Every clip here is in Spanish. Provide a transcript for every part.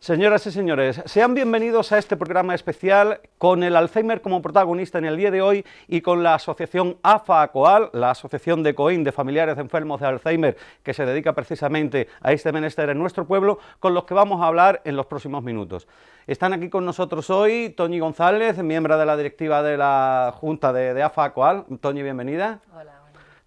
Señoras y señores, sean bienvenidos a este programa especial con el Alzheimer como protagonista en el día de hoy y con la asociación AFA-ACOAL, la asociación de COIN de familiares de enfermos de Alzheimer que se dedica precisamente a este menester en nuestro pueblo, con los que vamos a hablar en los próximos minutos. Están aquí con nosotros hoy Toñi González, miembro de la directiva de la Junta de, de AFA-ACOAL. Toñi, bienvenida. Hola.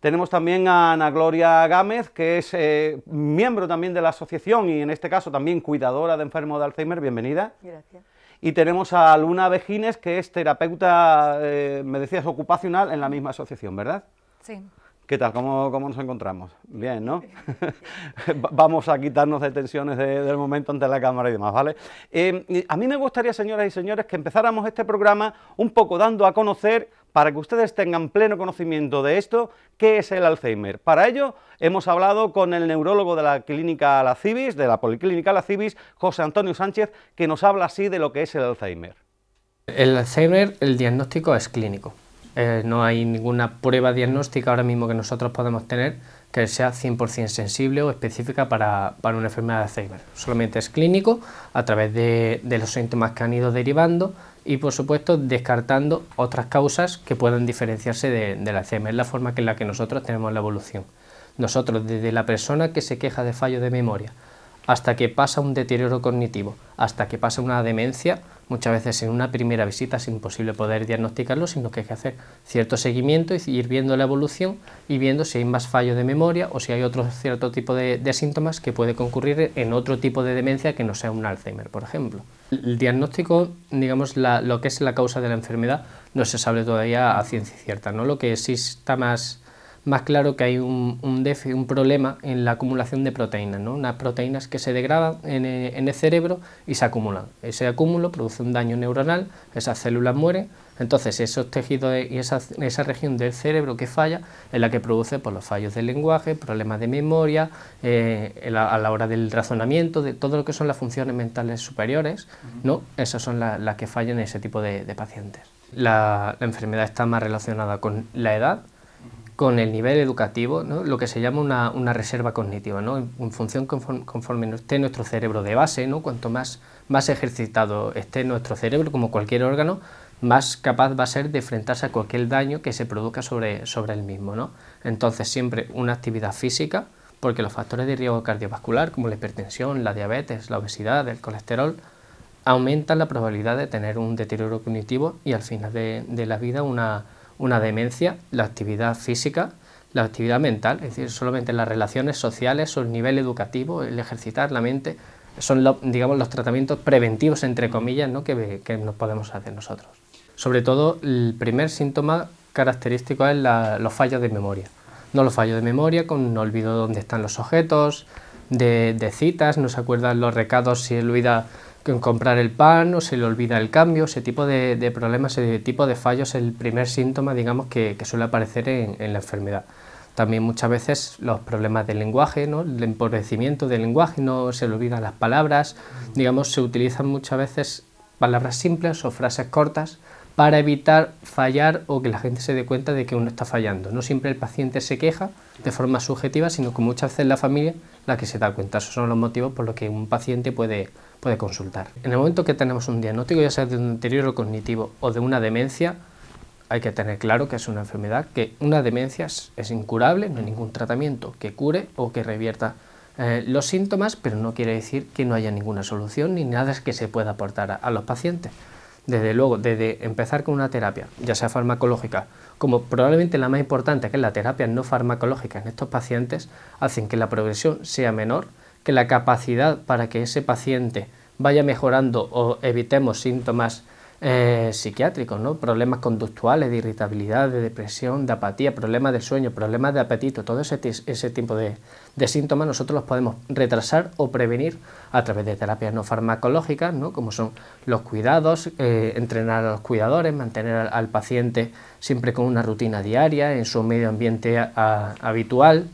Tenemos también a Ana Gloria Gámez, que es eh, miembro también de la asociación y en este caso también cuidadora de enfermos de Alzheimer. Bienvenida. Gracias. Y tenemos a Luna Vejines, que es terapeuta, eh, me decías, ocupacional en la misma asociación, ¿verdad? Sí. ¿Qué tal? ¿Cómo, ¿Cómo, nos encontramos? Bien, ¿no? Vamos a quitarnos de tensiones del momento ante la cámara y demás, ¿vale? Eh, a mí me gustaría, señoras y señores, que empezáramos este programa un poco dando a conocer para que ustedes tengan pleno conocimiento de esto, ¿qué es el Alzheimer? Para ello, hemos hablado con el neurólogo de la clínica La Civis, de la Policlínica La Cibis, José Antonio Sánchez, que nos habla así de lo que es el Alzheimer. El Alzheimer, el diagnóstico es clínico. Eh, no hay ninguna prueba diagnóstica ahora mismo que nosotros podemos tener que sea 100% sensible o específica para, una enfermedad de Alzheimer. Solamente es clínico a través de, los síntomas que han ido derivando y, por supuesto, descartando otras causas que puedan diferenciarse de la Alzheimer. Es la forma en la que nosotros tenemos la evolución. Nosotros, desde la persona que se queja de fallo de memoria hasta que pasa un deterioro cognitivo, hasta que pasa una demencia, muchas veces en una primera visita es imposible poder diagnosticarlo, sino que hay que hacer cierto seguimiento y ir viendo la evolución y viendo si hay más fallo de memoria o si hay otro cierto tipo de, síntomas que puede concurrir en otro tipo de demencia que no sea un Alzheimer, por ejemplo. El diagnóstico, digamos, lo que es la causa de la enfermedad no se sabe todavía a ciencia cierta, ¿no? Lo que sí está más más claro que hay un, déficit, un problema en la acumulación de proteínas, ¿no? unas proteínas que se degradan eh, en, el cerebro y se acumulan. Ese acúmulo produce un daño neuronal, esas células mueren, entonces esos tejidos y esa, región del cerebro que falla es la que produce pues, los fallos del lenguaje, problemas de memoria, eh, a la hora del razonamiento, de todo lo que son las funciones mentales superiores, esas son las que fallan en ese tipo de, pacientes. la, enfermedad está más relacionada con la edad con el nivel educativo, lo que se llama una, reserva cognitiva, ¿no? en función conforme, esté nuestro cerebro de base, ¿no? cuanto más, más ejercitado esté nuestro cerebro, como cualquier órgano, más capaz va a ser de enfrentarse a cualquier daño que se produzca sobre, sobre el mismo. Entonces siempre una actividad física, porque los factores de riesgo cardiovascular, como la hipertensión, la diabetes, la obesidad, el colesterol, aumentan la probabilidad de tener un deterioro cognitivo y al final de la vida una una demencia, la actividad física, la actividad mental, es decir, solamente las relaciones sociales, o el nivel educativo, el ejercitar la mente, son digamos, los tratamientos preventivos, entre comillas, ¿no? que, nos podemos hacer nosotros. Sobre todo, el primer síntoma característico es los fallos de memoria. No los fallos de memoria, con olvido dónde están los objetos, de, citas, no se acuerdan los recados si el olvida comprar el pan o se le olvida el cambio, ese tipo de, problemas, ese tipo de fallos es el primer síntoma, digamos, que, suele aparecer en, la enfermedad. También muchas veces los problemas del lenguaje, ¿no? el empobrecimiento del lenguaje, no se le olvidan las palabras, digamos, se utilizan muchas veces palabras simples o frases cortas para evitar fallar o que la gente se dé cuenta de que uno está fallando. No siempre el paciente se queja de forma subjetiva, sino que muchas veces la familia la que se da cuenta. Esos son los motivos por los que un paciente puede, consultar. En el momento que tenemos un diagnóstico, ya sea de un deterioro cognitivo o de una demencia, hay que tener claro que es una enfermedad, que una demencia es, incurable, no hay ningún tratamiento que cure o que revierta eh, los síntomas, pero no quiere decir que no haya ninguna solución ni nada que se pueda aportar a los pacientes desde luego, desde empezar con una terapia, ya sea farmacológica, como probablemente la más importante, que es la terapia no farmacológica en estos pacientes, hacen que la progresión sea menor, que la capacidad para que ese paciente vaya mejorando o evitemos síntomas eh, psiquiátricos, ¿no? problemas conductuales, de irritabilidad, de depresión, de apatía, problemas de sueño, problemas de apetito, todo ese, ese tipo de, síntomas nosotros los podemos retrasar o prevenir a través de terapias no farmacológicas, ¿no? como son los cuidados, eh, entrenar a los cuidadores, mantener al, paciente siempre con una rutina diaria, en su medio ambiente habitual,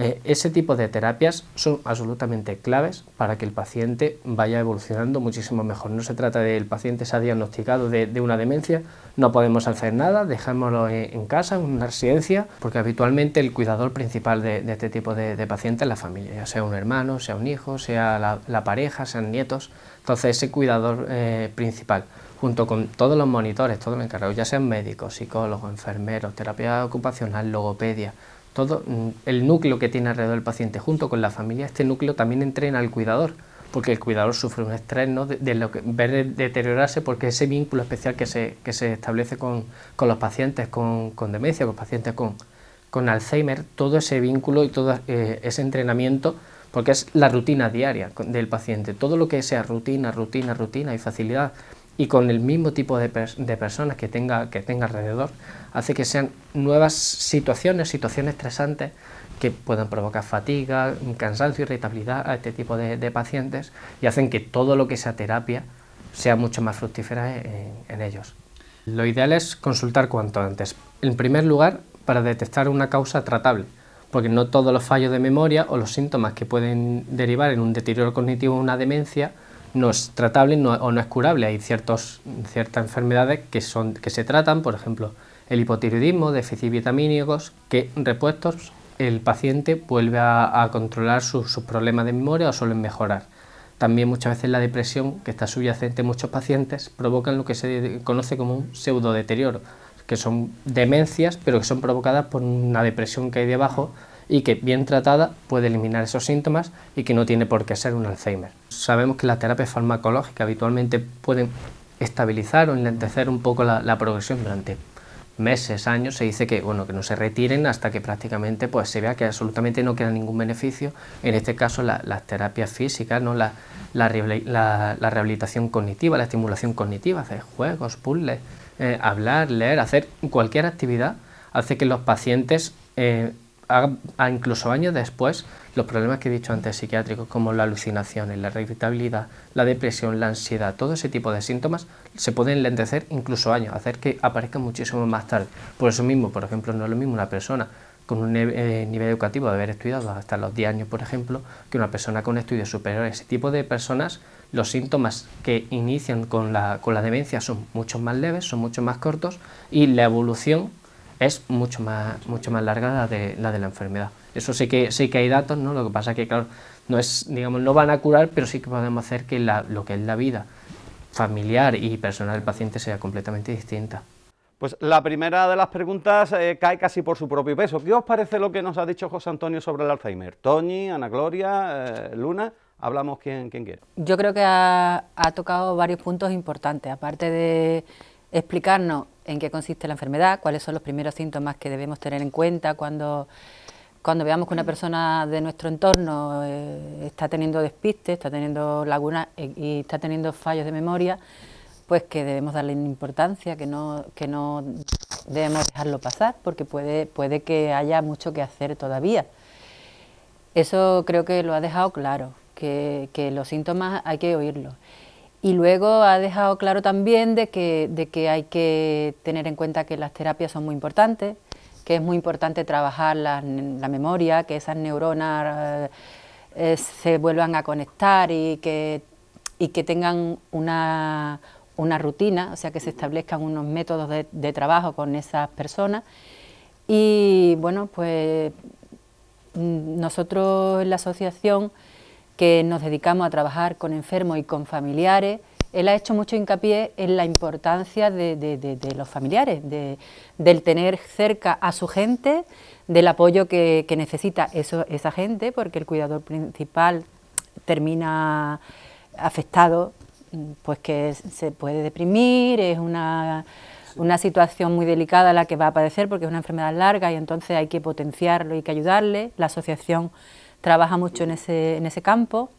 eh, ese tipo de terapias son absolutamente claves para que el paciente vaya evolucionando muchísimo mejor. No se trata del el paciente se ha diagnosticado de, una demencia, no podemos hacer nada, dejémoslo en, casa, en una residencia, porque habitualmente el cuidador principal de, este tipo de, pacientes es la familia, ya sea un hermano, sea un hijo, sea la, pareja, sean nietos. Entonces ese cuidador eh, principal junto con todos los monitores, todos los encargados, ya sean médicos, psicólogos, enfermeros, terapia ocupacional, logopedia, todo mm, el núcleo que tiene alrededor del paciente junto con la familia, este núcleo también entrena al cuidador, porque el cuidador sufre un estrés ¿no? de, lo que, ver deteriorarse, porque ese vínculo especial que se, que se establece con, los pacientes con, demencia, con pacientes con, con Alzheimer, todo ese vínculo y todo eh, ese entrenamiento, porque es la rutina diaria del paciente, todo lo que sea rutina, rutina, rutina y facilidad y con el mismo tipo de, personas que tenga, alrededor, hace que sean nuevas situaciones, situaciones estresantes que puedan provocar fatiga, cansancio, irritabilidad a este tipo de, pacientes y hacen que todo lo que sea terapia sea mucho más fructífera en, en ellos. Lo ideal es consultar cuanto antes. En primer lugar, para detectar una causa tratable, porque no todos los fallos de memoria o los síntomas que pueden derivar en un deterioro cognitivo o una demencia no es tratable o no es curable. Hay ciertas enfermedades que, son, que se tratan, por ejemplo, el hipotiroidismo, déficit vitamínicos, que repuestos el paciente vuelve a, controlar sus problemas de memoria o suelen mejorar. También muchas veces la depresión, que está subyacente en muchos pacientes, provocan lo que se conoce como un pseudodeterioro, que son demencias, pero que son provocadas por una depresión que hay debajo, y que bien tratada puede eliminar esos síntomas y que no tiene por qué ser un Alzheimer. Sabemos que las terapias farmacológicas habitualmente pueden estabilizar o enlentecer un poco la, progresión durante meses, años, se dice que, bueno, que no se retiren hasta que prácticamente pues, se vea que absolutamente no queda ningún beneficio, en este caso las terapias físicas, ¿no? La, la, rehabilitación cognitiva, la estimulación cognitiva, hacer juegos, puzzles, eh, hablar, leer, hacer cualquier actividad, hace que los pacientes eh, a, incluso años después, los problemas que he dicho antes psiquiátricos, como la alucinación, la irritabilidad, la depresión, la ansiedad, todo ese tipo de síntomas se pueden lentecer incluso años, hacer que aparezcan muchísimo más tarde. Por eso mismo, por ejemplo, no es lo mismo una persona con un eh, nivel educativo de haber estudiado hasta los 10 años, por ejemplo, que una persona con estudios superiores. Ese tipo de personas, los síntomas que inician con la, con la demencia son mucho más leves, son mucho más cortos y la evolución es mucho más, mucho más larga la de, la de la enfermedad. Eso sí que, sí que hay datos, ¿no? Lo que pasa que, claro, no es, digamos, no van a curar, pero sí que podemos hacer que lo que es la vida familiar y personal del paciente sea completamente distinta. Pues la primera de las preguntas eh, cae casi por su propio peso. ¿Qué os parece lo que nos ha dicho José Antonio sobre el Alzheimer? Tony Ana Gloria, eh, Luna, hablamos quien, quien, quiera. Yo creo que ha tocado varios puntos importantes, aparte de explicarnos en qué consiste la enfermedad, cuáles son los primeros síntomas que debemos tener en cuenta cuando, veamos que una persona de nuestro entorno eh, está teniendo despiste, está teniendo lagunas eh, y está teniendo fallos de memoria, pues que debemos darle importancia, que no, que no debemos dejarlo pasar, porque puede, puede que haya mucho que hacer todavía. Eso creo que lo ha dejado claro, que los síntomas hay que oírlos. Y luego ha dejado claro también de que, hay que tener en cuenta que las terapias son muy importantes, que es muy importante trabajar la, la memoria, que esas neuronas eh, eh, se vuelvan a conectar y que, tengan una, rutina, o sea, que se establezcan unos métodos de, de trabajo con esas personas. Y bueno, pues mm, nosotros en la asociación que nos dedicamos a trabajar con enfermos y con familiares, él ha hecho mucho hincapié en la importancia de, los familiares, del tener cerca a su gente, del apoyo que, necesita eso, esa gente, porque el cuidador principal termina afectado, pues que se puede deprimir, es una, situación muy delicada la que va a padecer porque es una enfermedad larga y entonces hay que potenciarlo y que ayudarle. La asociación trabaja mucho en ese, en ese campo.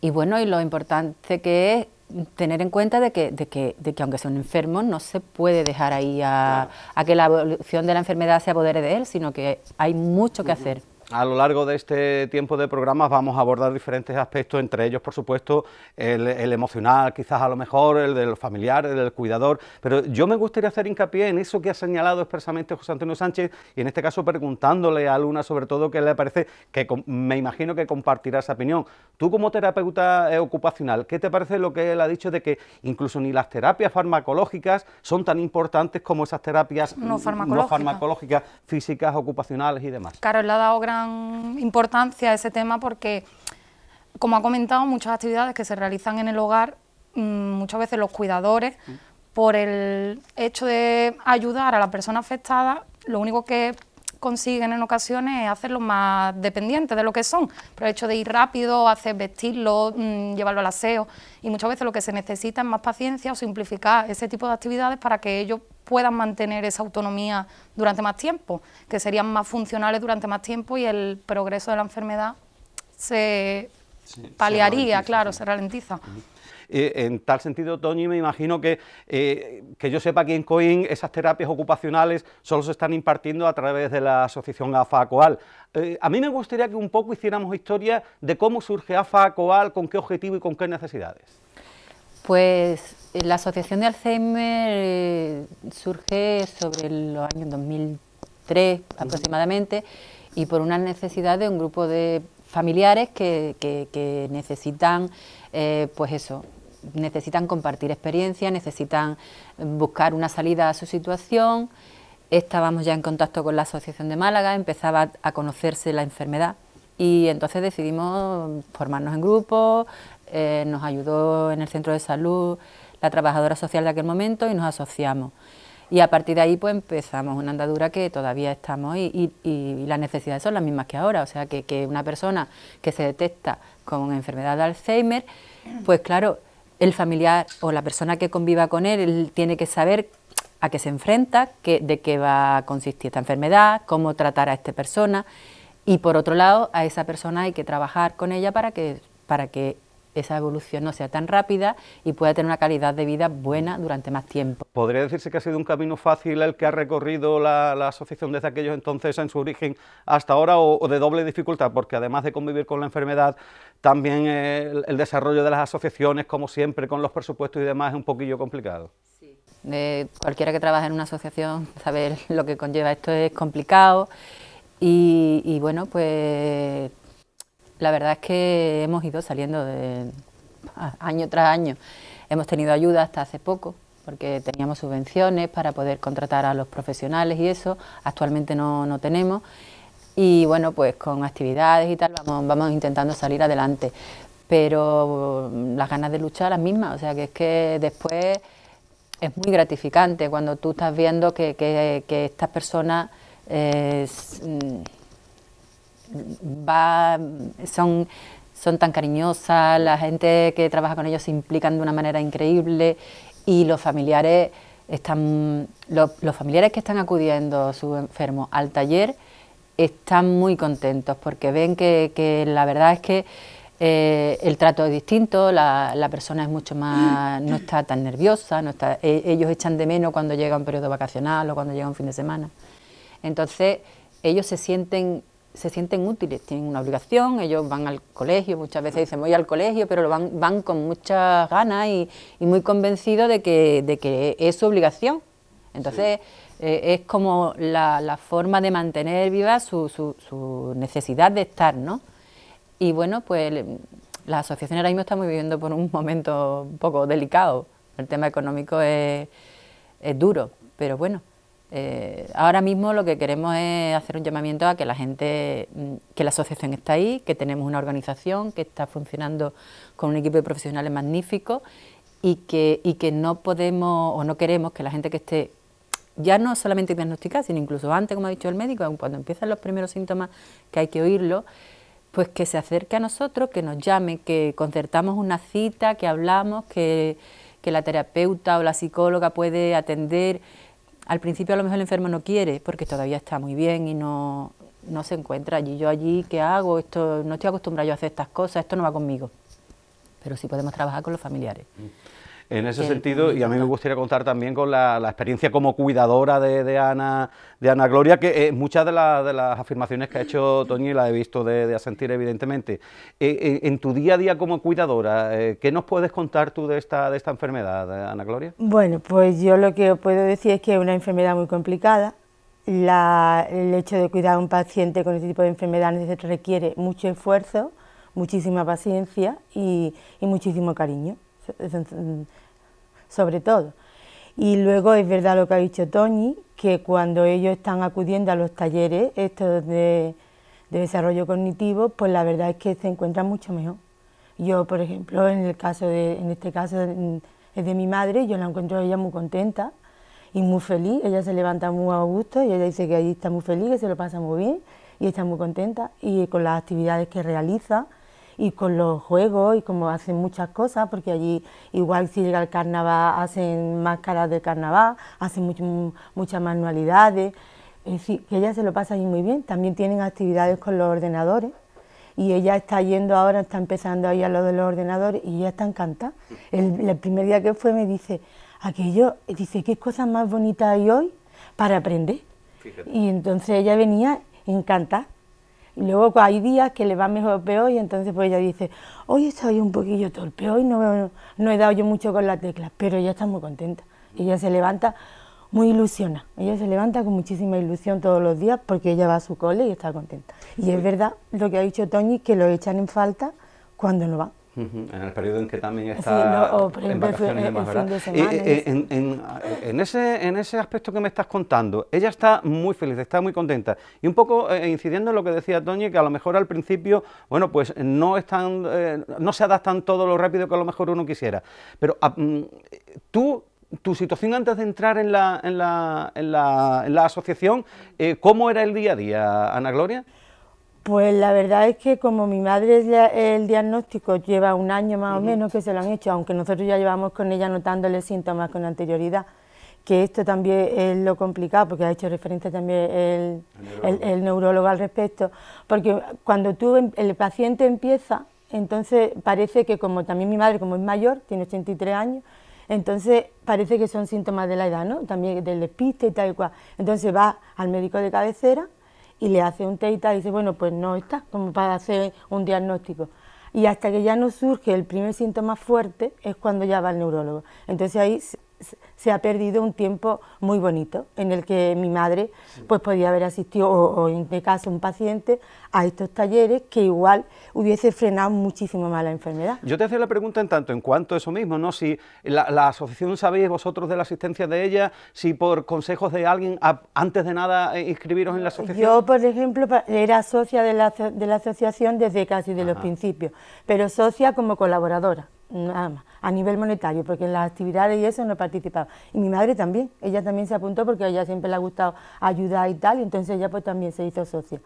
Y bueno, y lo importante que es tener en cuenta de que, de que, aunque sea un enfermo, no se puede dejar ahí a, a, que la evolución de la enfermedad se apodere de él, sino que hay mucho que hacer a lo largo de este tiempo de programas vamos a abordar diferentes aspectos, entre ellos, por supuesto, el, emocional, quizás a lo mejor, el del familiar, el del cuidador, pero yo me gustaría hacer hincapié en eso que ha señalado expresamente José Antonio Sánchez y en este caso preguntándole a Luna sobre todo qué le parece, que me imagino que compartirá esa opinión. Tú como terapeuta eh, ocupacional, ¿qué te parece lo que él ha dicho de que incluso ni las terapias farmacológicas son tan importantes como esas terapias no farmacológicas, físicas, ocupacionales y demás? Claro, él dado gran importancia a ese tema porque, como ha comentado, muchas actividades que se realizan en el hogar, mm, muchas veces los cuidadores, mm. por el hecho de ayudar a la persona afectada, lo único que consiguen en ocasiones hacerlos más dependientes de lo que son, pero el hecho de ir rápido, hacer vestirlo, mm, llevarlo al aseo, y muchas veces lo que se necesita es más paciencia o simplificar ese tipo de actividades para que ellos puedan mantener esa autonomía durante más tiempo, que serían más funcionales durante más tiempo y el progreso de la enfermedad se paliaría, claro, se ralentiza. Eh, en tal sentido, Tony, me imagino que, eh, que yo sepa que en COIN esas terapias ocupacionales solo se están impartiendo a través de la asociación AFA-COAL. Eh, a mí me gustaría que un poco hiciéramos historia de cómo surge AFA-COAL, con qué objetivo y con qué necesidades. Pues la Asociación de Alzheimer surge sobre los años 2003 aproximadamente y por una necesidad de un grupo de familiares que, necesitan pues eso, necesitan compartir experiencia, necesitan buscar una salida a su situación. Estábamos ya en contacto con la Asociación de Málaga, empezaba a conocerse la enfermedad y entonces decidimos formarnos en grupo... Eh, nos ayudó en el centro de salud la trabajadora social de aquel momento y nos asociamos. Y a partir de ahí pues empezamos una andadura que todavía estamos y, las necesidades son las mismas que ahora. O sea que, que, una persona que se detecta con enfermedad de Alzheimer, pues claro, el familiar o la persona que conviva con él, tiene que saber a qué se enfrenta, qué, de qué va a consistir esta enfermedad, cómo tratar a esta persona. Y por otro lado, a esa persona hay que trabajar con ella para que, para que esa evolución no sea tan rápida y pueda tener una calidad de vida buena durante más tiempo. ¿Podría decirse que ha sido un camino fácil el que ha recorrido la, asociación desde aquellos entonces en su origen hasta ahora o, de doble dificultad? Porque además de convivir con la enfermedad, también eh, el, desarrollo de las asociaciones, como siempre, con los presupuestos y demás, es un poquillo complicado. Sí, eh, cualquiera que trabaja en una asociación saber lo que conlleva esto es complicado y, y bueno pues la verdad es que hemos ido saliendo de año tras año. Hemos tenido ayuda hasta hace poco, porque teníamos subvenciones para poder contratar a los profesionales y eso, actualmente no, tenemos. Y bueno, pues con actividades y tal vamos, intentando salir adelante. Pero las ganas de luchar las mismas, o sea que es que después es muy gratificante cuando tú estás viendo que, estas personas eh, mm, va, son, tan cariñosas, la gente que trabaja con ellos se implican de una manera increíble y los familiares están, los, familiares que están acudiendo su enfermo al taller están muy contentos porque ven que, la verdad es que eh, el trato es distinto, la, persona es mucho más, no está tan nerviosa, no está, e, ellos echan de menos cuando llega un periodo vacacional o cuando llega un fin de semana. Entonces, ellos se sienten se sienten útiles, tienen una obligación, ellos van al colegio, muchas veces dicen voy al colegio, pero lo van, van con muchas ganas y, muy convencidos de que, que, es su obligación. Entonces eh, es como la, forma de mantener viva su, su, necesidad de estar, ¿no? Y bueno, pues la asociación ahora mismo estamos viviendo por un momento un poco delicado. El tema económico es duro, pero bueno, eh, ahora mismo lo que queremos es hacer un llamamiento a que la gente, mm, que la asociación está ahí, que tenemos una organización que está funcionando con un equipo de profesionales magnífico y que, y que no podemos o no queremos que la gente que esté ya no solamente diagnosticada, sino incluso antes, como ha dicho el médico, cuando empiezan los primeros síntomas que hay que oírlo, pues que se acerque a nosotros, que nos llame, que concertamos una cita, que hablamos, que la terapeuta o la psicóloga puede atender al principio a lo mejor el enfermo no quiere porque todavía está muy bien y no, no se encuentra allí. Yo allí, ¿qué hago? Esto, no estoy acostumbrada yo a hacer estas cosas, esto no va conmigo. Pero sí podemos trabajar con los familiares. Mm en ese sentido, y a mí me gustaría contar también con la, experiencia como cuidadora de, Ana, de Ana Gloria, que eh, muchas de, las afirmaciones que ha hecho Toñi las he visto de, de asentir, evidentemente. Eh, eh, en tu día a día como cuidadora, ¿qué nos puedes contar tú de esta, enfermedad, Ana Gloria? Bueno, pues yo lo que puedo decir es que es una enfermedad muy complicada. el hecho de cuidar a un paciente con este tipo de enfermedades requiere mucho esfuerzo, muchísima paciencia y muchísimo cariño sobre todo. Y luego es verdad lo que ha dicho Toñi, que cuando ellos están acudiendo a los talleres estos de, desarrollo cognitivo, pues la verdad es que se encuentran mucho mejor. Yo, por ejemplo, en el caso de, en este caso es de mi madre, yo la encuentro ella muy contenta y muy feliz. Ella se levanta muy a gusto y ella dice que ahí está muy feliz, que se lo pasa muy bien y está muy contenta y con las actividades que realiza y con los juegos y como hacen muchas cosas, porque allí igual si llega el carnaval hacen máscaras de carnaval, hacen muchas manualidades, es decir, que ella se lo pasa allí muy bien, también tienen actividades con los ordenadores y ella está yendo ahora, está empezando ahí a lo de los ordenadores y ella está encantada. El, primer día que fue me dice, aquello, dice, ¿qué cosas más bonitas hay hoy para aprender? Y entonces ella venía encantada Luego hay días que le va mejor o peor y entonces pues ella dice, hoy estoy un poquillo torpe, hoy no, no he dado yo mucho con la tecla, pero ella está muy contenta. Ella se levanta muy ilusionada, ella se levanta con muchísima ilusión todos los días porque ella va a su cole y está contenta. Y es verdad lo que ha dicho Tony que lo echan en falta cuando no va. En el periodo en que también está en en, ese, aspecto que me estás contando, ella está muy feliz, está muy contenta. Y un poco eh, incidiendo en lo que decía Toñi, que a lo mejor al principio, bueno, pues no están, eh, no se adaptan todo lo rápido que a lo mejor uno quisiera. Pero ah, mm, tú tu situación antes de entrar en la, en la, en la, asociación, eh, ¿cómo era el día a día, Ana Gloria? Pues la verdad es que como mi madre el diagnóstico lleva un año más o menos que se lo han hecho, aunque nosotros ya llevamos con ella notándole síntomas con anterioridad, que esto también es lo complicado, porque ha hecho referencia también el, neurólogo. al respecto, porque cuando tú, em, el paciente empieza, entonces parece que como también mi madre, como es mayor, tiene 83 años, entonces parece que son síntomas de la edad, ¿no? También del despiste y tal y cual. Entonces va al médico de cabecera y le hace un test y dice, bueno, pues no está, como para hacer un diagnóstico. Y hasta que ya no surge el primer síntoma fuerte es cuando ya va el neurólogo. Entonces ahí se ha perdido un tiempo muy bonito en el que mi madre pues podía haber asistido, o, en este caso un paciente, a estos talleres que igual hubiese frenado muchísimo más la enfermedad. Yo te hacía la pregunta en tanto, en cuanto a eso mismo, ¿no? Si la, asociación sabéis vosotros de la asistencia de ella, si por consejos de alguien, antes de nada, eh, inscribiros en la asociación. Yo, por ejemplo, era socia de la, asociación desde casi de los principios, pero socia como colaboradora nada más, a nivel monetario, porque en las actividades y eso no he participado. Y mi madre también, ella también se apuntó porque a ella siempre le ha gustado ayudar y tal, y entonces ella pues también se hizo socia.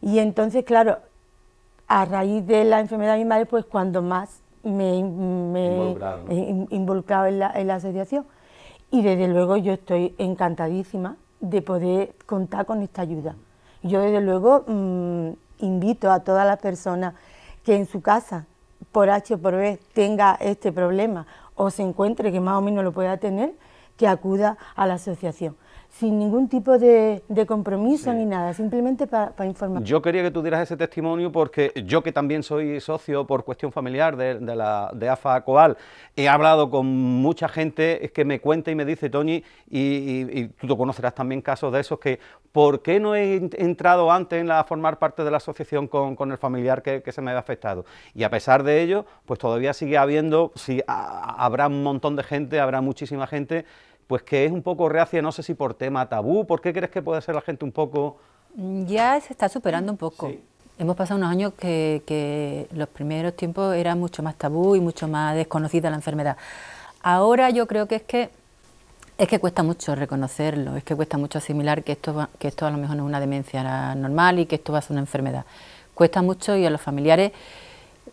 Y entonces, claro, a raíz de la enfermedad de mi madre, pues cuando más me, he involucrado en, la, asociación. Y desde luego yo estoy encantadísima de poder contar con esta ayuda. Yo desde luego mm, invito a todas las personas que en su casa por H o por B tenga este problema o se encuentre que más o menos lo pueda tener, que acuda a la asociación sin ningún tipo de, compromiso ni nada, simplemente para informar. Yo quería que tú dieras ese testimonio porque yo que también soy socio por cuestión familiar de, la, de AFA Coal, he hablado con mucha gente ...es que me cuenta y me dice, Toñi, y, tú conocerás también casos de esos, que ¿por qué no he entrado antes en la, a formar parte de la asociación con, el familiar que, se me ha afectado? Y a pesar de ello, pues todavía sigue habiendo, si, habrá un montón de gente, habrá muchísima gente pues que es un poco reacia, no sé si por tema tabú, ¿por qué crees que puede ser la gente un poco...? Ya se está superando un poco. Hemos pasado unos años que, los primeros tiempos era mucho más tabú y mucho más desconocida la enfermedad. Ahora yo creo que es que es que cuesta mucho reconocerlo, es que cuesta mucho asimilar que esto que esto a lo mejor no es una demencia normal y que esto va a ser una enfermedad. Cuesta mucho y a los familiares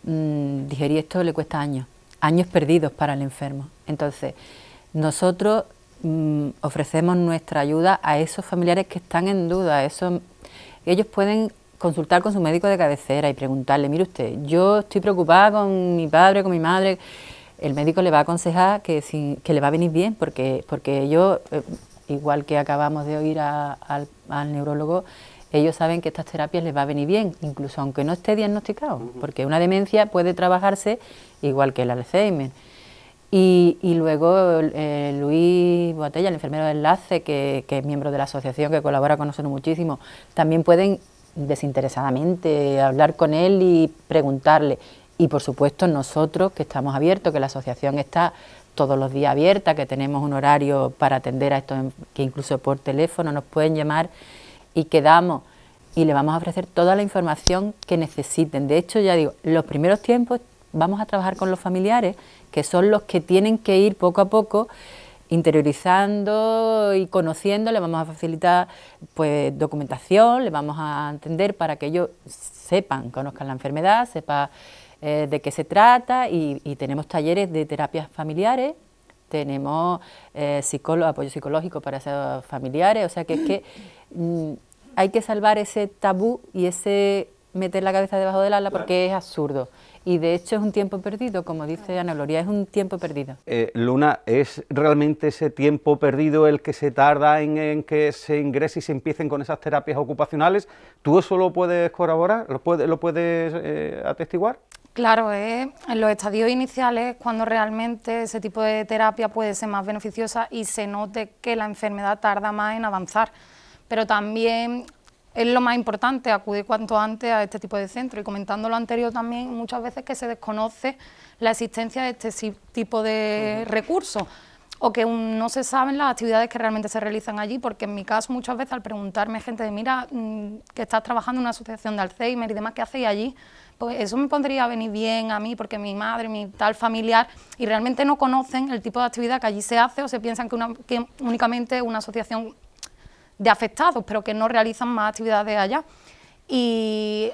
mmm, digerir esto le cuesta años, años perdidos para el enfermo. Entonces, nosotros Mm, ofrecemos nuestra ayuda a esos familiares que están en duda. Eso, ellos pueden consultar con su médico de cabecera y preguntarle, mire usted, yo estoy preocupada con mi padre, con mi madre. El médico le va a aconsejar que, que le va a venir bien porque, porque yo... Eh, igual que acabamos de oír al, al, neurólogo, ellos saben que estas terapias les va a venir bien, incluso aunque no esté diagnosticado, porque una demencia puede trabajarse igual que el Alzheimer. Y, luego eh, Luis Botella, el enfermero de enlace, que, que, es miembro de la asociación, que colabora con nosotros muchísimo, también pueden desinteresadamente hablar con él y preguntarle. Y por supuesto nosotros, que estamos abiertos, que la asociación está todos los días abierta, que tenemos un horario para atender a esto... que incluso por teléfono nos pueden llamar y quedamos y le vamos a ofrecer toda la información que necesiten. De hecho, ya digo, los primeros tiempos vamos a trabajar con los familiares, que son los que tienen que ir poco a poco interiorizando y conociendo, le vamos a facilitar pues documentación, le vamos a entender para que ellos sepan, conozcan la enfermedad, sepan eh, de qué se trata y, tenemos talleres de terapias familiares, tenemos eh, apoyo psicológico para esos familiares, o sea que es que mm, hay que salvar ese tabú y ese meter la cabeza debajo del ala porque es absurdo y de hecho es un tiempo perdido, como dice Ana Gloria, es un tiempo perdido. Eh, Luna, ¿es realmente ese tiempo perdido el que se tarda en, que se ingrese y se empiecen con esas terapias ocupacionales? ¿Tú eso lo puedes corroborar? ¿Lo, lo puedes eh, atestiguar? Claro, eh, en los estadios iniciales cuando realmente ese tipo de terapia puede ser más beneficiosa y se note que la enfermedad tarda más en avanzar. Pero también es lo más importante, acudir cuanto antes a este tipo de centro. Y comentando lo anterior también, muchas veces que se desconoce la existencia de este tipo de recursos o que no se saben las actividades que realmente se realizan allí, porque en mi caso muchas veces al preguntarme gente de, mira, mm, que estás trabajando en una asociación de Alzheimer y demás, ¿qué hacéis allí? Pues eso me pondría a venir bien a mí, porque mi madre, mi tal familiar, y realmente no conocen el tipo de actividad que allí se hace o se piensan que, que únicamente una asociación de afectados, pero que no realizan más actividades allá. Y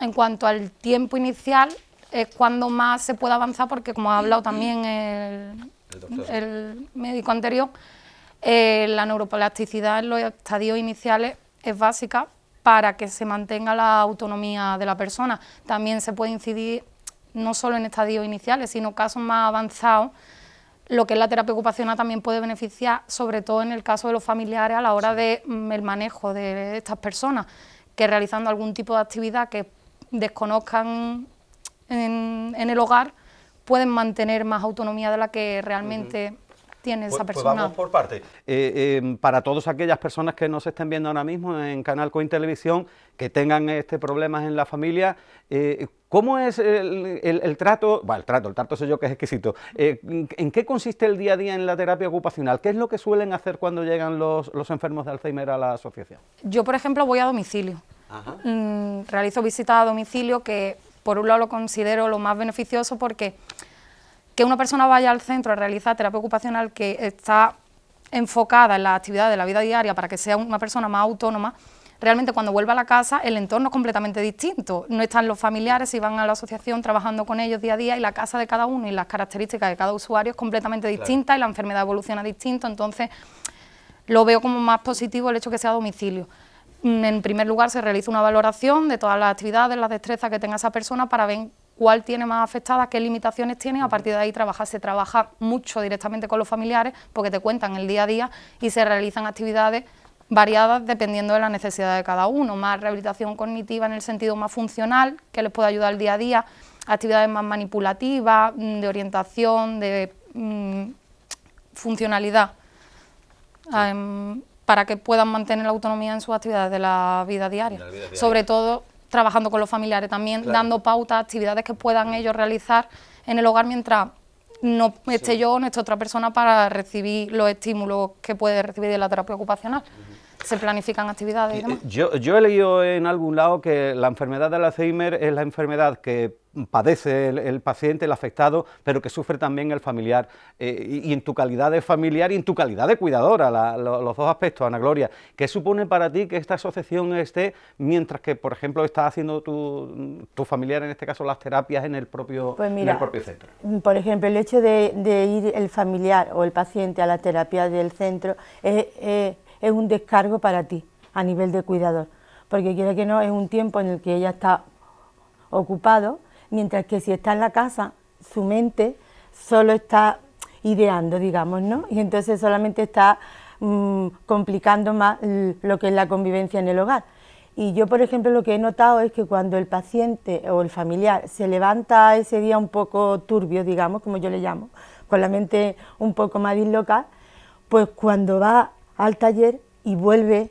en cuanto al tiempo inicial, es cuando más se puede avanzar, porque como ha hablado también el, el, médico anterior, eh, la neuroplasticidad en los estadios iniciales es básica para que se mantenga la autonomía de la persona. También se puede incidir no solo en estadios iniciales, sino casos más avanzados lo que es la terapia ocupacional también puede beneficiar, sobre todo en el caso de los familiares, a la hora del mm, manejo de estas personas, que realizando algún tipo de actividad que desconozcan en, el hogar, pueden mantener más autonomía de la que realmente tiene esa pues, pues persona? vamos por parte. Eh, em, para todas aquellas personas que nos estén viendo ahora mismo en Canal Cointelevisión, que tengan este problemas en la familia, eh, ¿Cómo es el, trato? Bueno, el trato, el trato sé yo que es exquisito. Eh, ¿En qué consiste el día a día en la terapia ocupacional? ¿Qué es lo que suelen hacer cuando llegan los, enfermos de Alzheimer a la asociación? Yo, por ejemplo, voy a domicilio. Mm, realizo visitas a domicilio que, por un lado, lo considero lo más beneficioso porque que una persona vaya al centro a realizar terapia ocupacional que está enfocada en la actividad de la vida diaria para que sea una persona más autónoma, realmente cuando vuelva a la casa el entorno es completamente distinto. No están los familiares, y van a la asociación trabajando con ellos día a día y la casa de cada uno y las características de cada usuario es completamente distinta y la enfermedad evoluciona distinto, entonces lo veo como más positivo el hecho que sea a domicilio. Mm, en primer lugar se realiza una valoración de todas las actividades, las destrezas que tenga esa persona para ver cuál tiene más afectada, qué limitaciones tiene... a partir de ahí trabajar. Se trabaja mucho directamente con los familiares porque te cuentan el día a día y se realizan actividades variadas dependiendo de la necesidad de cada uno, más rehabilitación cognitiva en el sentido más funcional, que les puede ayudar el día a día, actividades más manipulativas, mm, de orientación, de mm, funcionalidad, para que puedan mantener la autonomía en sus actividades de la vida diaria. La vida diaria. Sobre todo trabajando con los familiares también, dando pautas, actividades que puedan ellos realizar en el hogar mientras no esté yo o no esté otra persona para recibir los estímulos que puede recibir de la terapia ocupacional se planifican actividades y eh, demás. Yo, he leído en algún lado que la enfermedad del Alzheimer es la enfermedad que padece el, paciente, el afectado, pero que sufre también el familiar. Eh, y, en tu calidad de familiar y en tu calidad de cuidadora, los dos aspectos, Ana Gloria. ¿Qué supone para ti que esta asociación esté, mientras que, por ejemplo, estás haciendo tu, familiar, en este caso, las terapias en el propio, pues centro? Por ejemplo, el hecho de, ir el familiar o el paciente a la terapia del centro es es un descargo para ti a nivel de cuidador, porque quiere que no es un tiempo en el que ella está ocupado, mientras que si está en la casa, su mente solo está ideando, digamos, ¿no? Y entonces solamente está mm, complicando más lo que es la convivencia en el hogar. Y yo, por ejemplo, lo que he notado es que cuando el paciente o el familiar se levanta ese día un poco turbio, digamos, como yo le llamo, con la mente un poco más dislocada, pues cuando va al taller y vuelve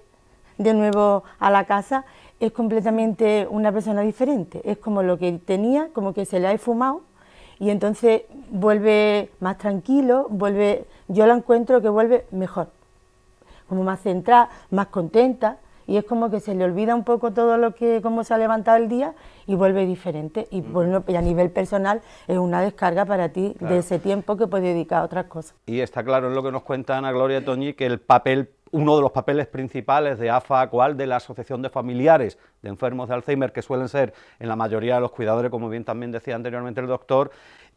de nuevo a la casa, es completamente una persona diferente. Es como lo que tenía, como que se le ha fumado y entonces vuelve más tranquilo, vuelve, yo la encuentro que vuelve mejor, como más centrada, más contenta y es como que se le olvida un poco todo lo que, cómo se ha levantado el día y vuelve diferente. Y, bueno, a nivel personal es una descarga para ti de ese tiempo que puedes dedicar a otras cosas. Y está claro en lo que nos cuenta Ana Gloria Toñi que el papel uno de los papeles principales de AFA cual de la Asociación de Familiares de Enfermos de Alzheimer, que suelen ser en la mayoría de los cuidadores, como bien también decía anteriormente el doctor,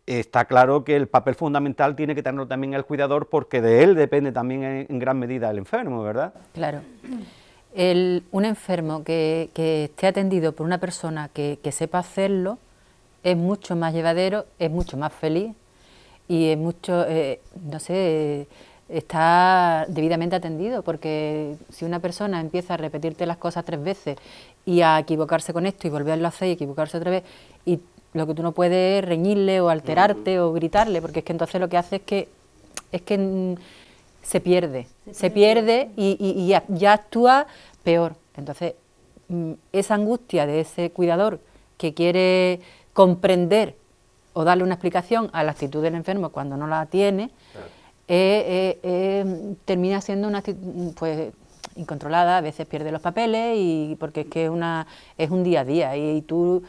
está claro que el papel fundamental tiene que tenerlo también el cuidador, porque de él depende también en, gran medida el enfermo, ¿verdad? Claro un enfermo que, esté atendido por una persona que, sepa hacerlo es mucho más llevadero, es mucho más feliz y es mucho, eh, no sé, está debidamente atendido, porque si una persona empieza a repetirte las cosas tres veces y a equivocarse con esto y volverlo a hacer y equivocarse otra vez, y lo que tú no puedes es reñirle o alterarte o gritarle, porque es que entonces lo que hace es que, es que se pierde, se pierde y, ya, actúa peor. Entonces, mm, esa angustia de ese cuidador que quiere comprender o darle una explicación a la actitud del enfermo cuando no la tiene, eh, eh, eh, termina siendo una mm, pues, incontrolada, a veces pierde los papeles y porque es que es, una, es un día a día y tú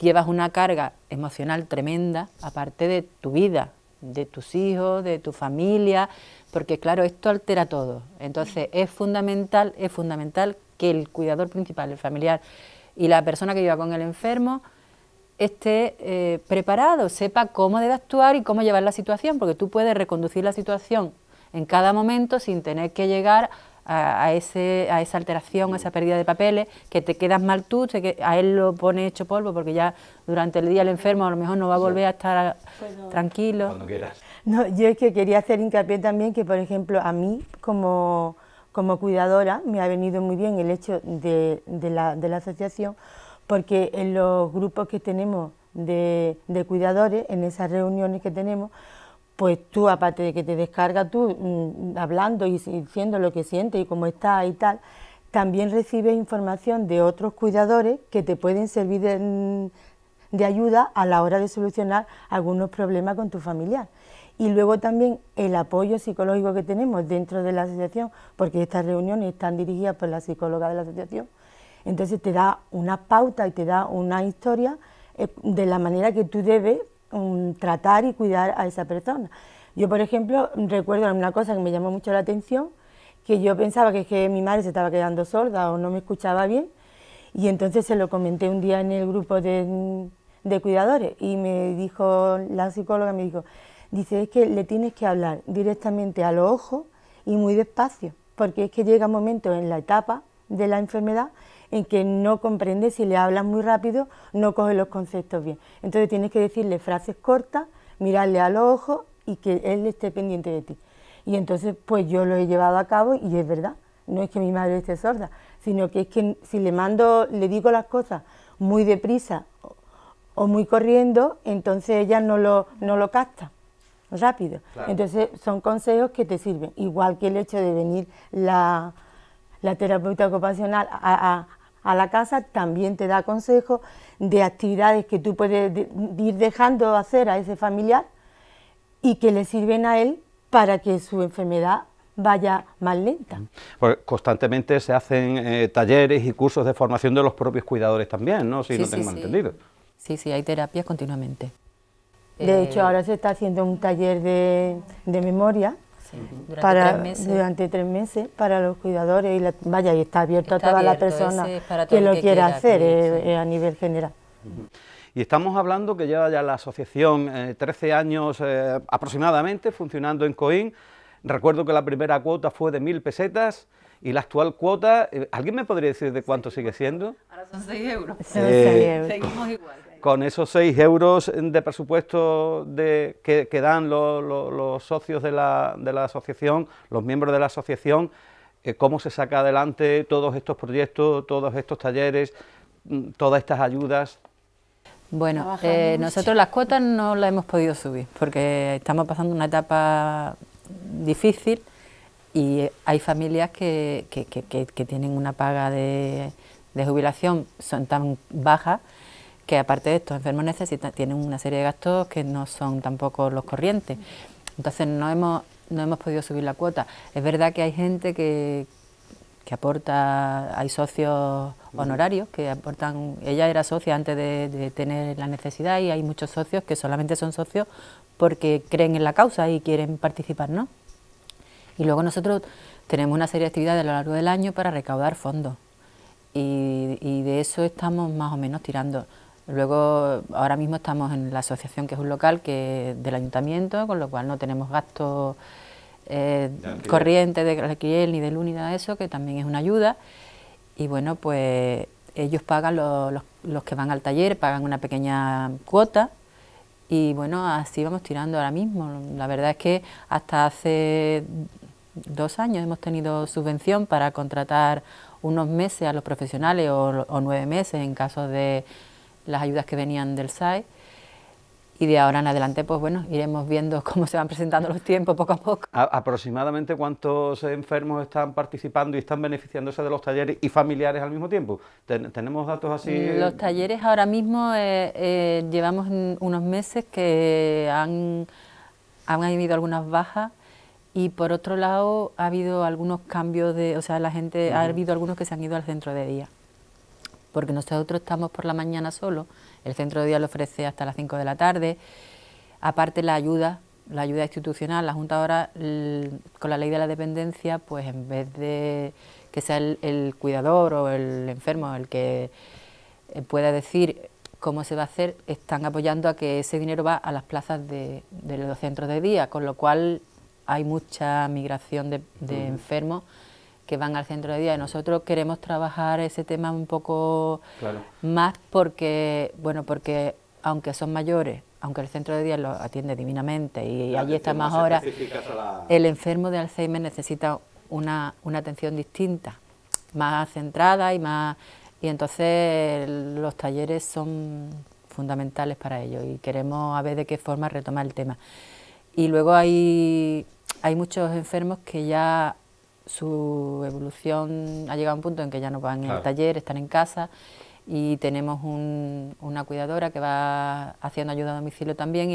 llevas una carga emocional tremenda, aparte de tu vida de tus hijos, de tu familia, porque claro, esto altera todo. Entonces es fundamental, es fundamental que el cuidador principal, el familiar y la persona que lleva con el enfermo esté eh, preparado, sepa cómo debe actuar y cómo llevar la situación, porque tú puedes reconducir la situación en cada momento sin tener que llegar a, ese, a esa alteración, a esa pérdida de papeles, que te quedas mal tú, a él lo pone hecho polvo porque ya durante el día el enfermo a lo mejor no va a volver a estar tranquilo. Cuando quieras. No, yo es que quería hacer hincapié también que, por ejemplo, a mí como, cuidadora me ha venido muy bien el hecho de, la, de la asociación porque en los grupos que tenemos de, de, cuidadores, en esas reuniones que tenemos, pues tú, aparte de que te descargas tú mm, hablando y diciendo lo que sientes y cómo estás y tal, también recibes información de otros cuidadores que te pueden servir de, mm, de ayuda a la hora de solucionar algunos problemas con tu familiar. Y luego también el apoyo psicológico que tenemos dentro de la asociación, porque estas reuniones están dirigidas por la psicóloga de la asociación, entonces te da una pauta y te da una historia eh, de la manera que tú debes tratar y cuidar a esa persona. Yo, por ejemplo, recuerdo una cosa que me llamó mucho la atención, que yo pensaba que, mi madre se estaba quedando sorda o no me escuchaba bien, y entonces se lo comenté un día en el grupo de, de cuidadores y me dijo, la psicóloga me dijo, dice, es que le tienes que hablar directamente a los ojos y muy despacio, porque es que llega un momento en la etapa de la enfermedad en que no comprende, si le hablas muy rápido, no coge los conceptos bien. Entonces tienes que decirle frases cortas, mirarle a los ojos y que él esté pendiente de ti. Y entonces, pues yo lo he llevado a cabo y es verdad, no es que mi madre esté sorda, sino que es que si le mando, le digo las cosas muy deprisa o muy corriendo, entonces ella no lo, lo capta rápido. Entonces son consejos que te sirven, igual que el hecho de venir la, la terapeuta ocupacional a, a la casa, también te da consejos de actividades que tú puedes ir dejando hacer a ese familiar y que le sirven a él para que su enfermedad vaya más lenta. Mm. Pues constantemente se hacen eh, talleres y cursos de formación de los propios cuidadores también, ¿no? Si sí, no tengo sí, entendido. Sí, sí, hay terapias continuamente. De hecho, eh, ahora se está haciendo un taller de memoria durante, para, tres meses. durante meses para los cuidadores y vaya y está abierto a toda la persona que lo quiera, hacer eh, eh, a nivel general. Y estamos hablando que lleva ya la asociación 13 eh, años aproximadamente funcionando en Coín. Recuerdo que la primera cuota fue de mil pesetas y la actual cuota, ¿alguien me podría decir de cuánto sigue siendo? Ahora son 6 euros. Seguimos igual con esos 6 euros de presupuesto que, dan los socios de la, asociación, los miembros de la asociación, eh, cómo se saca adelante todos estos proyectos, todos estos talleres, mm, todas estas ayudas. Bueno, eh, nosotros las cuotas no las hemos podido subir porque estamos pasando una etapa difícil y hay familias que, que tienen una paga de, de jubilación son tan bajas que aparte de esto, enfermos necesitan, tienen una serie de gastos que no son tampoco los corrientes. Entonces no hemos, no hemos podido subir la cuota. Es verdad que hay gente que, que aporta, hay socios honorarios que aportan, ella era socia antes de, tener la necesidad y hay muchos socios que solamente son socios porque creen en la causa y quieren participar, ¿no? Y luego nosotros tenemos una serie de actividades a lo largo del año para recaudar fondos y de eso estamos más o menos tirando. Luego, ahora mismo estamos en la asociación, que es un local que del ayuntamiento, con lo cual no tenemos gastos eh, corriente de corrientes de alquiler ni de luz ni eso, que también es una ayuda. Y bueno, pues ellos pagan, los, los, que van al taller pagan una pequeña cuota y bueno, así vamos tirando ahora mismo. La verdad es que hasta hace dos años hemos tenido subvención para contratar unos meses a los profesionales o, o nueve meses en caso de las ayudas que venían del SAE y de ahora en adelante, pues bueno, iremos viendo cómo se van presentando los tiempos poco a poco. ¿Aproximadamente cuántos enfermos están participando y están beneficiándose de los talleres y familiares al mismo tiempo? ¿Tenemos datos así? Los talleres ahora mismo eh, eh, llevamos unos meses que han, han habido algunas bajas y por otro lado ha habido algunos cambios de, o sea, la gente, ha habido algunos que se han ido al centro de día porque nosotros estamos por la mañana solo, el centro de día lo ofrece hasta las 5 de la tarde, aparte la ayuda, la ayuda institucional, la Junta ahora con la ley de la dependencia, pues en vez de que sea el, cuidador o el enfermo el que eh, pueda decir cómo se va a hacer, están apoyando a que ese dinero va a las plazas de, los centros de día, con lo cual hay mucha migración de enfermos que van al centro de día. Y nosotros queremos trabajar ese tema un poco más porque, bueno, porque aunque son mayores, aunque el centro de día los atiende divinamente y allí está más horas, el enfermo de Alzheimer necesita una, una atención distinta, más centrada y más... Y entonces los talleres son fundamentales para ello y queremos a ver de qué forma retomar el tema. Y luego hay, hay muchos enfermos que ya su evolución ha llegado a un punto en que ya no van al taller, están en casa y tenemos una cuidadora que va haciendo ayuda a domicilio también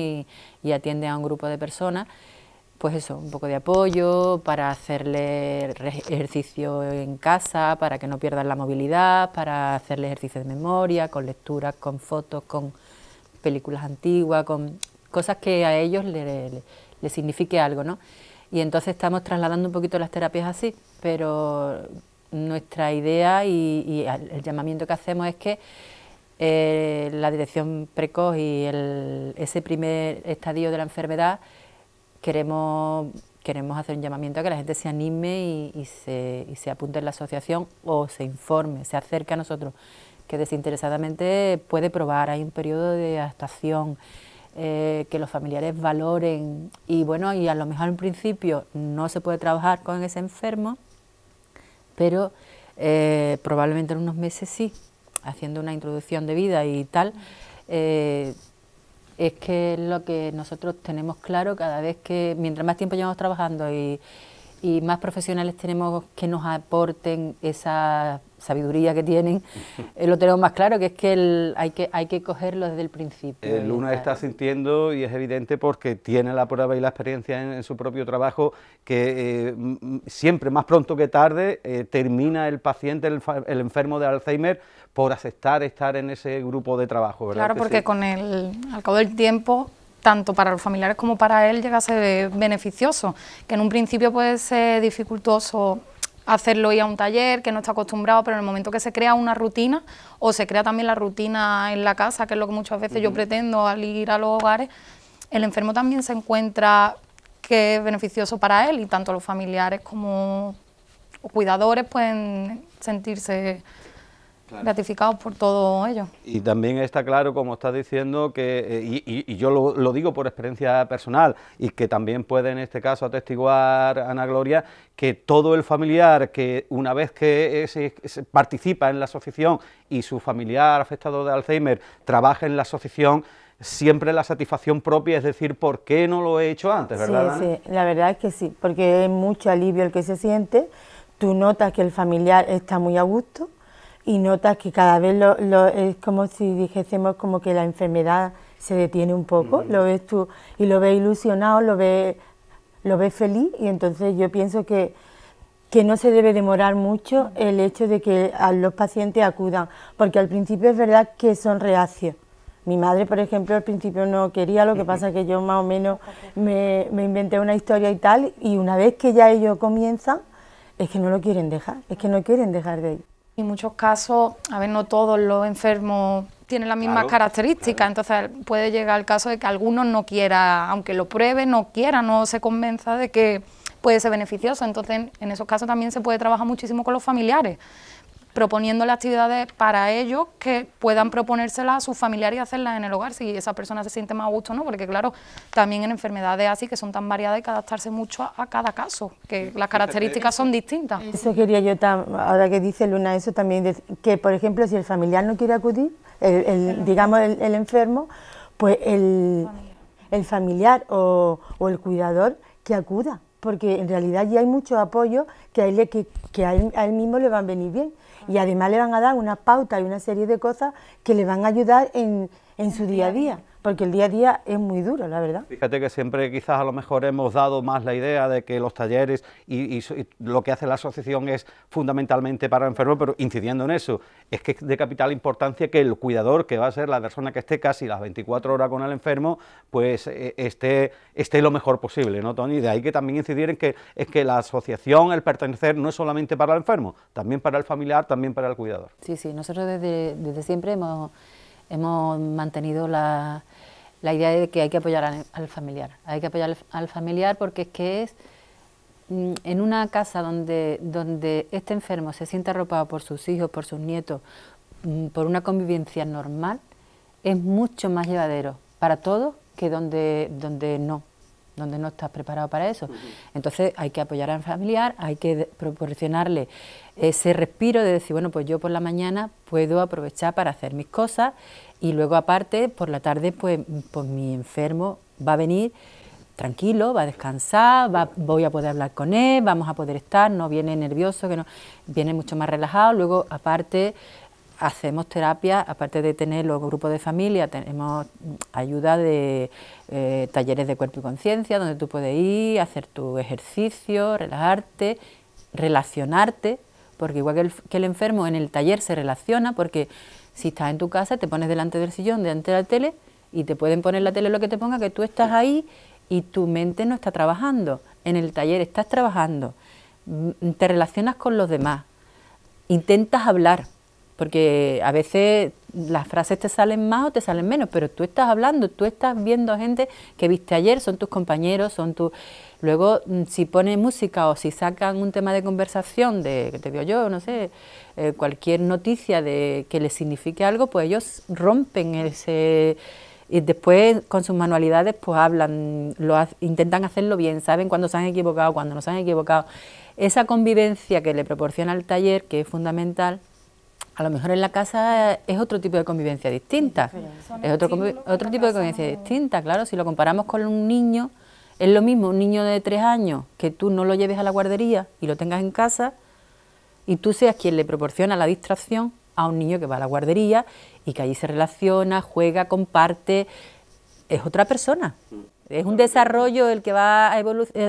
y, atiende a un grupo de personas. Pues eso, un poco de apoyo para hacerle ejercicio en casa, para que no pierdan la movilidad, para hacerle ejercicio de memoria, con lecturas, con fotos, con películas antiguas, con cosas que a ellos les signifique algo, ¿no? Y entonces estamos trasladando un poquito las terapias así, pero nuestra idea y, el llamamiento que hacemos es que eh, la dirección precoz y ese primer estadio de la enfermedad queremos queremos hacer un llamamiento a que la gente se anime y, se, y, se, apunte en la asociación o se informe, se acerque a nosotros, que desinteresadamente puede probar, hay un periodo de adaptación. Eh, que los familiares valoren y bueno, y a lo mejor en principio no se puede trabajar con ese enfermo, pero eh, probablemente en unos meses sí, haciendo una introducción de vida y tal. Eh, es que lo que nosotros tenemos claro cada vez que, mientras más tiempo llevamos trabajando y, y más profesionales tenemos que nos aporten esa sabiduría que tienen, eh, lo tenemos más claro, que es que, el, hay que hay que cogerlo desde el principio. El uno está sintiendo y es evidente porque tiene la prueba y la experiencia en, su propio trabajo que eh, siempre, más pronto que tarde, eh, termina el paciente, el, enfermo de Alzheimer, por aceptar estar en ese grupo de trabajo. claro, porque con el, al cabo del tiempo tanto para los familiares como para él llega a ser beneficioso, que en un principio puede ser dificultoso hacerlo ir a un taller que no está acostumbrado, pero en el momento que se crea una rutina o se crea también la rutina en la casa, que es lo que muchas veces yo pretendo al ir a los hogares, el enfermo también se encuentra que es beneficioso para él y tanto los familiares como cuidadores pueden sentirse gratificados por todo ello. Y también está claro, como estás diciendo, que eh, y, yo lo, digo por experiencia personal y que también puede en este caso atestiguar Ana Gloria, que todo el familiar que una vez que participa en la asociación y su familiar afectado de Alzheimer trabaja en la asociación, siempre la satisfacción propia, es decir, ¿por qué no lo he hecho antes, verdad? Sí, sí, la verdad es que sí, porque es mucho alivio el que se siente, tú notas que el familiar está muy a gusto, y notas que cada vez es como si dijésemos como que la enfermedad se detiene un poco, lo ves tú y lo ves ilusionado, lo ves, lo feliz y entonces yo pienso que, que no se debe demorar mucho el hecho de que los pacientes acudan, porque al principio es verdad que son reacios. Mi madre, por ejemplo, al principio no quería, lo que pasa es que yo más o menos me, inventé una historia y tal, y una vez que ya ello comienza, es que no lo quieren dejar, es que no quieren dejar de ir en muchos casos, a ver, no todos los enfermos tienen las mismas características, entonces puede llegar el caso de que algunos no quiera, aunque lo pruebe, no quiera, no se convenza de que puede ser beneficioso. Entonces, en esos casos también se puede trabajar muchísimo con los familiares, proponiendo las actividades para ellos que puedan proponérselas a sus familiares y hacerlas en el hogar, si esa persona se siente más a gusto, ¿no? Porque claro, también en enfermedades así que son tan variadas hay que adaptarse mucho a, cada caso, que las características son distintas. Eso quería yo, ahora que dice Luna, eso también, que por ejemplo si el familiar no quiere acudir, el, digamos el, enfermo, pues el, familiar o el cuidador que acuda porque en realidad ya hay mucho apoyo que, a él, que, a, él, mismo le van a venir bien y además le van a dar una pauta y una serie de cosas que le van a ayudar en su día a día porque el día a día es muy duro, la verdad. Fíjate que siempre quizás a lo mejor hemos dado más la idea de que los talleres y, lo que hace la asociación es fundamentalmente para el enfermo, pero incidiendo en eso, es que es de capital importancia que el cuidador, que va a ser la persona que esté casi las 24 horas con el enfermo, pues eh, esté, esté lo mejor posible, ¿no, Tony? De ahí que también incidir en que, es que la asociación, el pertenecer, no es solamente para el enfermo, también para el familiar, también para el cuidador. Sí, sí, nosotros desde, desde siempre hemos hemos mantenido la, la idea de que hay que apoyar al, familiar. Hay que apoyar al, familiar porque es que es mm, en una casa donde, donde este enfermo se siente arropado por sus hijos, por sus nietos, mm, por una convivencia normal, es mucho más llevadero para todos que donde, donde no donde no estás preparado para eso. Entonces hay que apoyar al familiar, hay que proporcionarle ese respiro de decir, bueno, pues yo por la mañana puedo aprovechar para hacer mis cosas y luego aparte por la tarde pues, pues, mi enfermo va a venir tranquilo, va a descansar, va, voy a poder hablar con él, vamos a poder estar, no viene nervioso, que no, viene mucho más relajado, luego aparte hacemos terapia, aparte de tener los grupos de familia, tenemos ayuda de eh, talleres de cuerpo y conciencia, donde tú puedes ir, hacer tu ejercicio, relajarte, relacionarte, porque igual que el, enfermo en el taller se relaciona, porque si estás en tu casa te pones delante del sillón, delante de la tele, y te pueden poner la tele lo que te ponga, que tú estás ahí y tu mente no está trabajando. En el taller estás trabajando, mm, te relacionas con los demás, intentas hablar, porque a veces las frases te salen más o te salen menos, pero tú estás hablando, tú estás viendo gente que viste ayer, son tus compañeros, son tus... Luego, mm, si ponen música o si sacan un tema de conversación de, que te veo yo, no sé, eh, cualquier noticia de que les signifique algo, pues ellos rompen ese... Y después con sus manualidades pues hablan, intentan hacerlo bien, saben cuándo se han equivocado, cuándo no se han equivocado. Esa convivencia que le proporciona el taller, que es fundamental, a lo mejor en la casa es otro tipo de convivencia distinta. Es otro, otro tipo de convivencia distinta, claro. Si lo comparamos con un niño, es lo mismo un niño de tres años que tú no lo lleves a la guardería y lo tengas en casa y tú seas quien le proporciona la distracción a un niño que va a la guardería y que allí se relaciona, juega, comparte, es otra persona. Es un desarrollo el que va a, eh,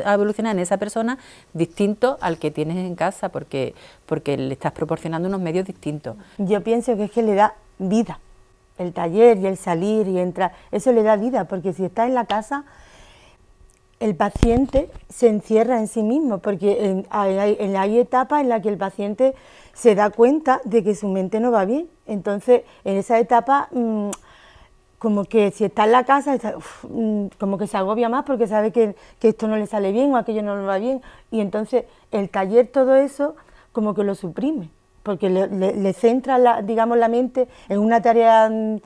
evolucionar en esa persona distinto al que tienes en casa porque, porque le estás proporcionando unos medios distintos. Yo pienso que es que le da vida el taller y el salir y entrar, eso le da vida porque si está en la casa el paciente se encierra en sí mismo, porque en, hay, etapas en las que el paciente se da cuenta de que su mente no va bien. Entonces, en esa etapa, mm, como que si está en la casa, mm, como que se agobia más porque sabe que, esto no le sale bien o aquello no le va bien. Y entonces, el taller, todo eso, como que lo suprime, porque le, centra, la, digamos, la mente en una tarea mm,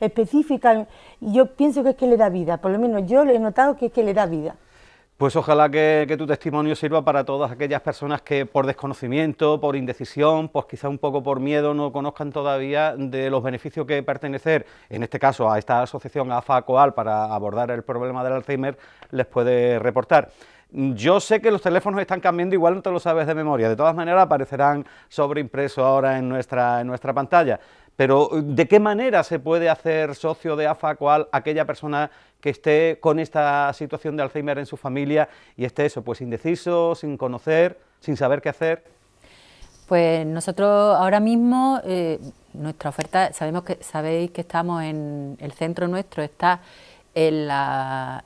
específica. Yo pienso que es que le da vida, por lo menos yo he notado que es que le da vida. Pues ojalá que, tu testimonio sirva para todas aquellas personas que por desconocimiento, por indecisión, pues quizá un poco por miedo no conozcan todavía de los beneficios que pertenecer, en este caso a esta asociación AFA-COAL para abordar el problema del Alzheimer, les puede reportar. Yo sé que los teléfonos están cambiando, igual no te lo sabes de memoria, de todas maneras aparecerán sobreimpresos ahora en nuestra, en nuestra pantalla. Pero ¿de qué manera se puede hacer socio de AFA cual aquella persona que esté con esta situación de Alzheimer en su familia y esté eso, pues indeciso, sin conocer, sin saber qué hacer? Pues nosotros ahora mismo eh, nuestra oferta, sabemos que sabéis que estamos en el centro nuestro está en la,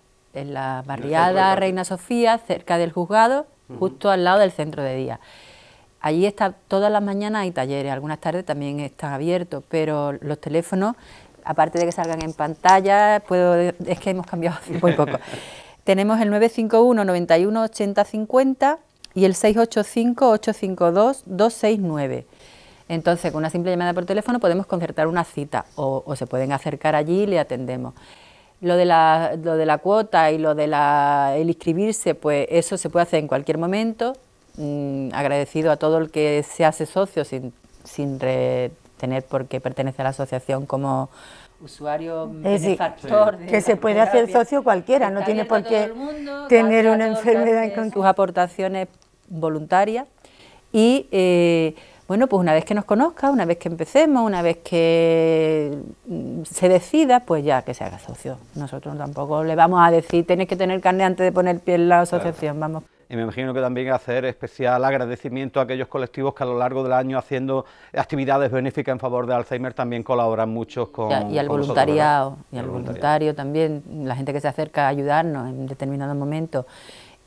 barriada Reina Sofía, cerca del juzgado, justo al lado del centro de día. Allí está todas las mañanas hay talleres, algunas tardes también están abiertos, pero los teléfonos, aparte de que salgan en pantalla, puedo, es que hemos cambiado muy poco. Tenemos el 951 91 80 y el 685 852 269. Entonces, con una simple llamada por teléfono podemos concertar una cita o, se pueden acercar allí y le atendemos. Lo de, la, lo de la cuota y lo de la, el inscribirse, pues eso se puede hacer en cualquier momento, Mm, agradecido a todo el que se hace socio sin, sin tener por qué pertenecer a la asociación como usuario eh, benefactor. que se puede hacer socio cualquiera, no tiene por qué tener una enfermedad. con... tus aportaciones voluntarias y... Eh, bueno, pues una vez que nos conozca, una vez que empecemos, una vez que mm, se decida, pues ya que se haga socio. Nosotros tampoco le vamos a decir, tenés que tener carne antes de poner pie en la asociación, vamos. Y me imagino que también hacer especial agradecimiento a aquellos colectivos que a lo largo del año haciendo actividades benéficas en favor de Alzheimer también colaboran mucho con. Y, y al voluntariado, y al voluntario también, la gente que se acerca a ayudarnos en determinado momentos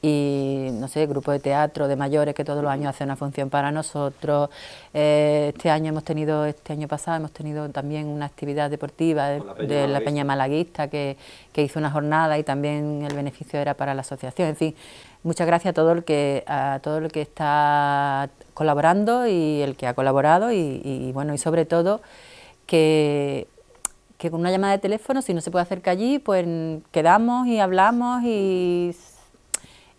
y no sé, grupo de teatro de mayores que todos los años hace una función para nosotros. Eh, este año hemos tenido, este año pasado hemos tenido también una actividad deportiva de, la Peña, Malaguista que, hizo una jornada y también el beneficio era para la asociación. En fin, muchas gracias a todo el que, a todo el que está colaborando y el que ha colaborado y, bueno, y sobre todo que con una llamada de teléfono, si no se puede acercar allí, pues quedamos y hablamos y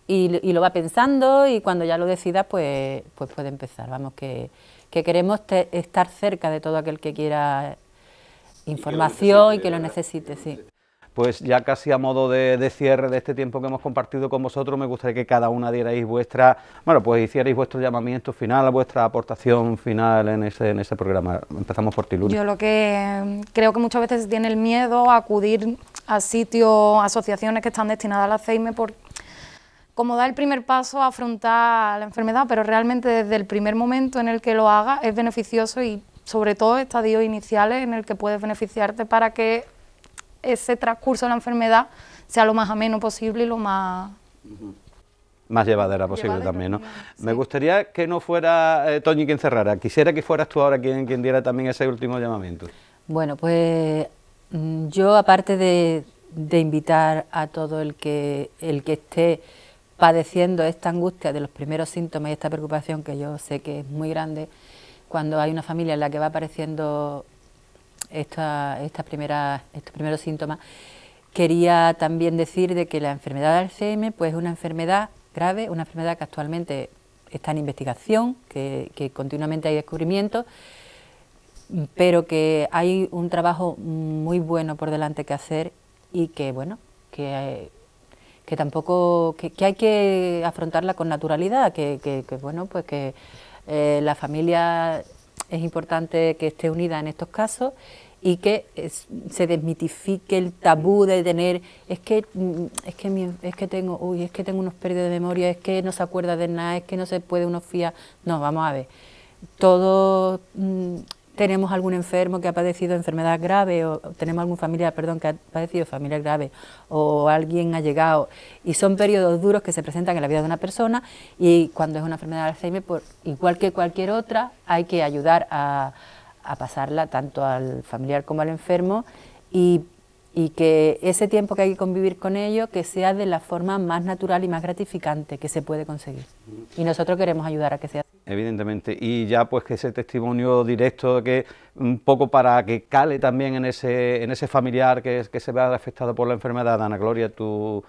y, lo va pensando y cuando ya lo decida pues, pues puede empezar. Vamos, que, queremos estar cerca de todo aquel que quiera información y que lo necesite, sí. Pues ya casi a modo de, cierre de este tiempo que hemos compartido con vosotros, me gustaría que cada una dierais vuestra, bueno, pues hicierais vuestro llamamiento final, vuestra aportación final en ese, en ese programa. Empezamos por ti, Luna. Yo lo que creo que muchas veces tiene el miedo a acudir a sitios, asociaciones que están destinadas al Alzheimer por, como da el primer paso a afrontar la enfermedad, pero realmente desde el primer momento en el que lo haga es beneficioso y sobre todo estadios iniciales en el que puedes beneficiarte para que ese transcurso de la enfermedad sea lo más ameno posible y lo más... Más llevadera posible también, ¿no? Me gustaría que no fuera eh, Tony quien cerrara, quisiera que fueras tú ahora quien, quien diera también ese último llamamiento. Bueno, pues mm, yo aparte de, de invitar a todo el que, el que esté padeciendo esta angustia de los primeros síntomas y esta preocupación que yo sé que es muy grande, cuando hay una familia en la que va apareciendo esta, esta estos primeros síntomas, quería también decir de que la enfermedad de Alzheimer pues, es una enfermedad grave, una enfermedad que actualmente está en investigación, que, que continuamente hay descubrimientos, pero que hay un trabajo muy bueno por delante que hacer y que, bueno, que eh, que tampoco, que, hay que afrontarla con naturalidad, que, bueno, pues que eh, la familia es importante que esté unida en estos casos y que se desmitifique el tabú de tener es que mm, es que es que tengo uy es que tengo unos pérdidas de memoria es que no se acuerda de nada es que no se puede uno fiar no vamos a ver todo mm, tenemos algún enfermo que ha padecido enfermedad grave o tenemos algún familiar, perdón, que ha padecido familiar grave o alguien ha llegado y son periodos duros que se presentan en la vida de una persona y cuando es una enfermedad de Alzheimer, por, igual que cualquier otra, hay que ayudar a, pasarla tanto al familiar como al enfermo y y que ese tiempo que hay que convivir con ellos, que sea de la forma más natural y más gratificante que se puede conseguir. Y nosotros queremos ayudar a que sea Evidentemente, y ya pues que ese testimonio directo, que un poco para que cale también en ese, en ese familiar que, que se vea afectado por la enfermedad, Ana Gloria, tu,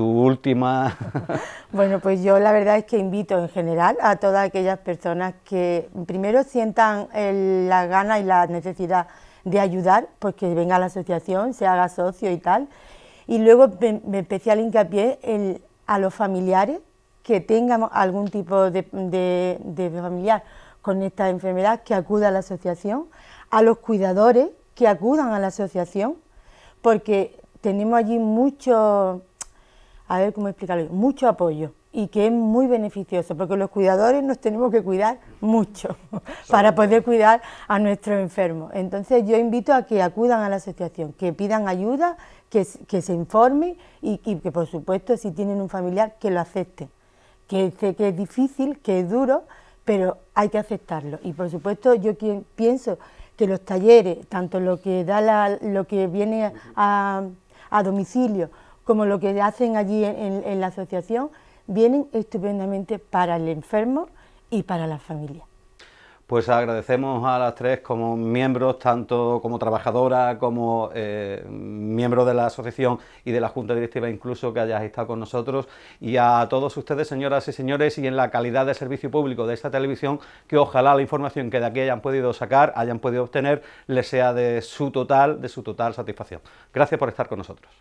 última... bueno, pues yo la verdad es que invito en general a todas aquellas personas que primero sientan la gana y la necesidad de ayudar, pues que venga la asociación, se haga socio y tal. Y luego me especial hincapié a los familiares que tengan algún tipo de, familiar con esta enfermedad que acuda a la asociación, a los cuidadores que acudan a la asociación, porque tenemos allí mucho, a ver cómo explicarlo, mucho apoyo y que es muy beneficioso, porque los cuidadores nos tenemos que cuidar mucho para poder cuidar a nuestros enfermos. Entonces yo invito a que acudan a la asociación, que pidan ayuda, que, se informen y, que por supuesto si tienen un familiar que lo acepten, que, sé que es difícil, que es duro, pero hay que aceptarlo. Y por supuesto yo pienso que los talleres, tanto lo que, da lo que viene a, domicilio como lo que hacen allí en la asociación, vienen estupendamente para el enfermo y para la familia. Pues agradecemos a las tres como miembros, tanto como trabajadora, como eh, miembros de la asociación y de la Junta Directiva incluso, que hayas estado con nosotros, y a todos ustedes, señoras y señores, y en la calidad de servicio público de esta televisión, que ojalá la información que de aquí hayan podido sacar, hayan podido obtener, les sea de su total, de su total satisfacción. Gracias por estar con nosotros.